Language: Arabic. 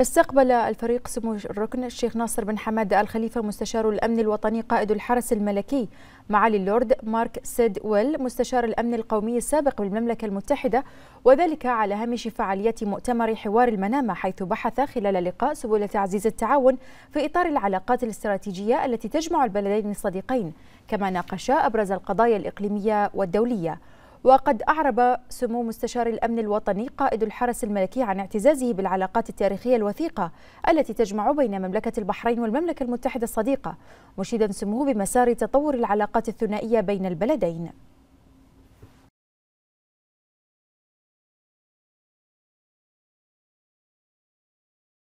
استقبل الفريق سمو الركن الشيخ ناصر بن حماد الخليفة مستشار الأمن الوطني قائد الحرس الملكي معالي اللورد مارك سيد ويل مستشار الأمن القومي السابق بالمملكة المتحدة وذلك على هامش فعالية مؤتمر حوار المنامة حيث بحث خلال لقاء سبل تعزيز التعاون في إطار العلاقات الاستراتيجية التي تجمع البلدين الصديقين كما ناقشا أبرز القضايا الإقليمية والدولية وقد أعرب سمو مستشار الأمن الوطني قائد الحرس الملكي عن اعتزازه بالعلاقات التاريخية الوثيقة التي تجمع بين مملكة البحرين والمملكة المتحدة الصديقة مشيدا سموه بمسار تطور العلاقات الثنائية بين البلدين